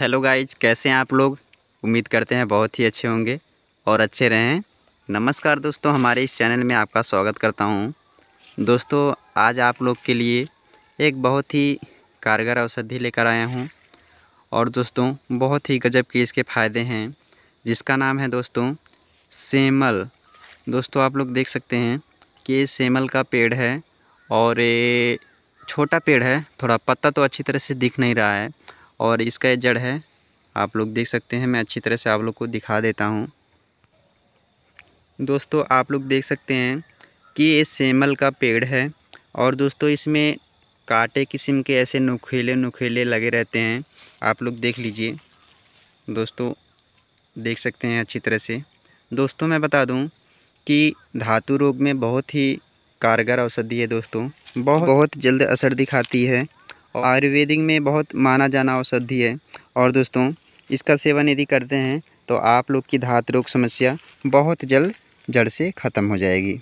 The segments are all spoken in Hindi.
हेलो गाइज कैसे हैं आप लोग उम्मीद करते हैं बहुत ही अच्छे होंगे और अच्छे रहें नमस्कार दोस्तों हमारे इस चैनल में आपका स्वागत करता हूं दोस्तों आज आप लोग के लिए एक बहुत ही कारगर औषधि लेकर आया हूं और दोस्तों बहुत ही गजब के इसके फ़ायदे हैं जिसका नाम है दोस्तों सेमल दोस्तों आप लोग देख सकते हैं कि सेमल का पेड़ है और ये छोटा पेड़ है थोड़ा पत्ता तो अच्छी तरह से दिख नहीं रहा है और इसका जड़ है आप लोग देख सकते हैं मैं अच्छी तरह से आप लोग को दिखा देता हूँ दोस्तों आप लोग देख सकते हैं कि ये सेमल का पेड़ है और दोस्तों इसमें कांटे किस्म के ऐसे नुखेले नुखेले लगे रहते हैं आप लोग देख लीजिए दोस्तों देख सकते हैं अच्छी तरह से दोस्तों मैं बता दूं कि धातु रोग में बहुत ही कारगर औषधि है दोस्तों बहुत बहुत जल्द असर दिखाती है और आयुर्वेदिक में बहुत माना जाना औषधि है और दोस्तों इसका सेवन यदि करते हैं तो आप लोग की धात रोग समस्या बहुत जल्द जड़ से ख़त्म हो जाएगी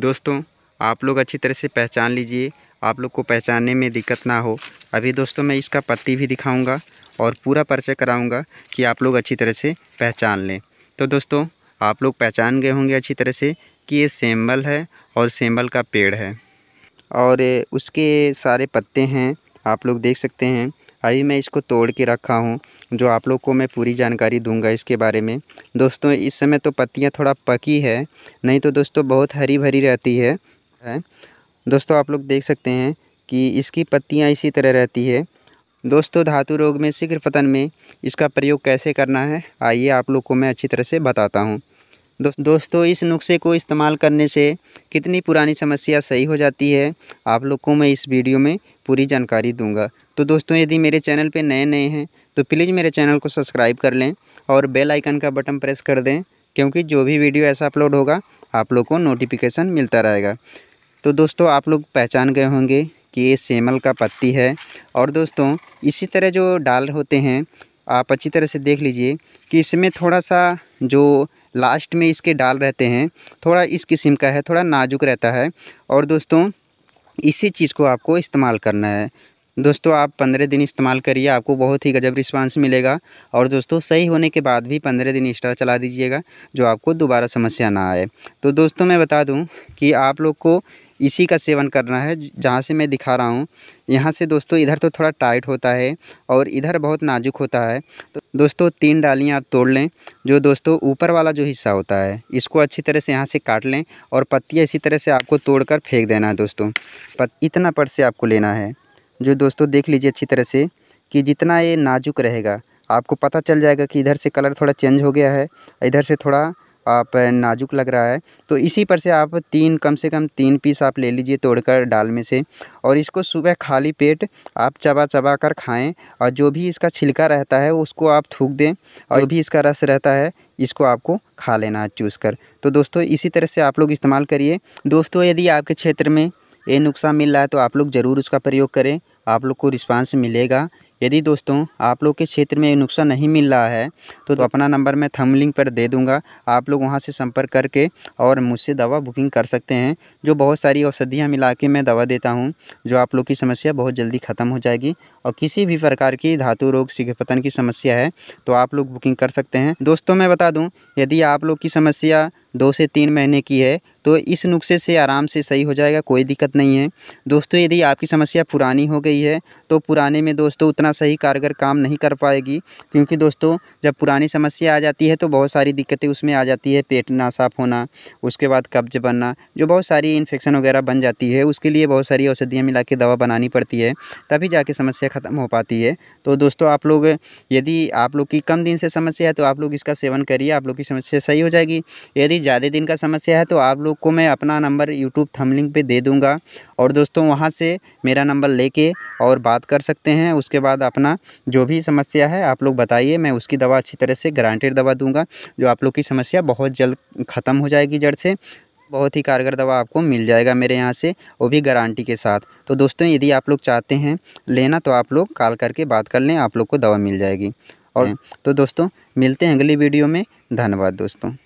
दोस्तों आप लोग अच्छी तरह से पहचान लीजिए आप लोग को पहचानने में दिक्कत ना हो अभी दोस्तों मैं इसका पत्ती भी दिखाऊंगा और पूरा परिचय कराऊंगा कि आप लोग अच्छी तरह से पहचान लें तो दोस्तों आप लोग पहचान गए होंगे अच्छी तरह से कि ये सेम्बल है और सेम्बल का पेड़ है और उसके सारे पत्ते हैं आप लोग देख सकते हैं अभी मैं इसको तोड़ के रखा हूँ जो आप लोग को मैं पूरी जानकारी दूंगा इसके बारे में दोस्तों इस समय तो पत्तियाँ थोड़ा पकी है नहीं तो दोस्तों बहुत हरी भरी रहती है, है। दोस्तों आप लोग देख सकते हैं कि इसकी पत्तियाँ इसी तरह रहती है दोस्तों धातु रोग में शीघ्र पतन में इसका प्रयोग कैसे करना है आइए आप लोग को मैं अच्छी तरह से बताता हूँ दोस्तों इस नुस्खे को इस्तेमाल करने से कितनी पुरानी समस्या सही हो जाती है आप लोग को मैं इस वीडियो में पूरी जानकारी दूंगा तो दोस्तों यदि मेरे चैनल पे नए नए हैं तो प्लीज़ मेरे चैनल को सब्सक्राइब कर लें और बेल आइकन का बटन प्रेस कर दें क्योंकि जो भी वीडियो ऐसा अपलोड होगा आप लोग को नोटिफिकेशन मिलता रहेगा तो दोस्तों आप लोग पहचान गए होंगे कि ये सेमल का पत्ती है और दोस्तों इसी तरह जो डाल होते हैं आप अच्छी तरह से देख लीजिए कि इसमें थोड़ा सा जो लास्ट में इसके डाल रहते हैं थोड़ा इस किस्म का है थोड़ा नाजुक रहता है और दोस्तों इसी चीज़ को आपको इस्तेमाल करना है दोस्तों आप पंद्रह दिन इस्तेमाल करिए आपको बहुत ही गजब रिस्पांस मिलेगा और दोस्तों सही होने के बाद भी पंद्रह दिन एक्स्ट्रा चला दीजिएगा जो आपको दोबारा समस्या ना आए तो दोस्तों मैं बता दूं कि आप लोग को इसी का सेवन करना है जहाँ से मैं दिखा रहा हूँ यहाँ से दोस्तों इधर तो थोड़ा टाइट होता है और इधर बहुत नाजुक होता है तो दोस्तों तीन डालियाँ आप तोड़ लें जो दोस्तों ऊपर वाला जो हिस्सा होता है इसको अच्छी तरह से यहाँ से काट लें और पत्तियाँ इसी तरह से आपको कर फेंक देना है दोस्तों इतना पट से आपको लेना है जो दोस्तों देख लीजिए अच्छी तरह से कि जितना ये नाजुक रहेगा आपको पता चल जाएगा कि इधर से कलर थोड़ा चेंज हो गया है इधर से थोड़ा आप नाजुक लग रहा है तो इसी पर से आप तीन कम से कम तीन पीस आप ले लीजिए तोड़कर डाल में से और इसको सुबह खाली पेट आप चबा चबा कर खाएँ और जो भी इसका छिलका रहता है उसको आप थूक दें और जो भी इसका रस रहता है इसको आपको खा लेना है कर तो दोस्तों इसी तरह से आप लोग इस्तेमाल करिए दोस्तों यदि आपके क्षेत्र में ये नुकसान मिल रहा है तो आप लोग ज़रूर उसका प्रयोग करें आप लोग को रिस्पांस मिलेगा यदि दोस्तों आप लोग के क्षेत्र में नुस्खा नहीं मिल रहा है तो, तो अपना नंबर मैं थम लिंक पर दे दूंगा आप लोग वहां से संपर्क करके और मुझसे दवा बुकिंग कर सकते हैं जो बहुत सारी औषधियाँ मिला के मैं दवा देता हूँ जो आप लोग की समस्या बहुत जल्दी ख़त्म हो जाएगी और किसी भी प्रकार की धातु रोग सिघपतन की समस्या है तो आप लोग बुकिंग कर सकते हैं दोस्तों मैं बता दूँ यदि आप लोग की समस्या दो से तीन महीने की है तो इस नुस्खे से आराम से सही हो जाएगा कोई दिक्कत नहीं है दोस्तों यदि आपकी समस्या पुरानी हो गई गई है तो पुराने में दोस्तों उतना सही कारगर काम नहीं कर पाएगी क्योंकि दोस्तों जब पुरानी समस्या आ जाती है तो बहुत सारी दिक्कतें उसमें आ जाती है पेट ना साफ होना उसके बाद कब्ज बनना जो बहुत सारी इन्फेक्शन वगैरह बन जाती है उसके लिए बहुत सारी औषधियाँ मिला के दवा बनानी पड़ती है तभी जाके समस्या ख़त्म हो पाती है तो दोस्तों आप लोग यदि आप लोग की कम दिन से समस्या है तो आप लोग इसका सेवन करिए आप लोग की समस्या सही हो जाएगी यदि ज़्यादा दिन का समस्या है तो आप लोग को मैं अपना नंबर यूट्यूब थमलिंग पे दे दूँगा और दोस्तों वहाँ से मेरा नंबर लेके और बात कर सकते हैं उसके बाद अपना जो भी समस्या है आप लोग बताइए मैं उसकी दवा अच्छी तरह से गारंटेड दवा दूंगा जो आप लोग की समस्या बहुत जल्द ख़त्म हो जाएगी जड़ से बहुत ही कारगर दवा आपको मिल जाएगा मेरे यहाँ से वो भी गारंटी के साथ तो दोस्तों यदि आप लोग चाहते हैं लेना तो आप लोग कॉल करके बात कर लें आप लोग को दवा मिल जाएगी और तो दोस्तों मिलते हैं अगली वीडियो में धन्यवाद दोस्तों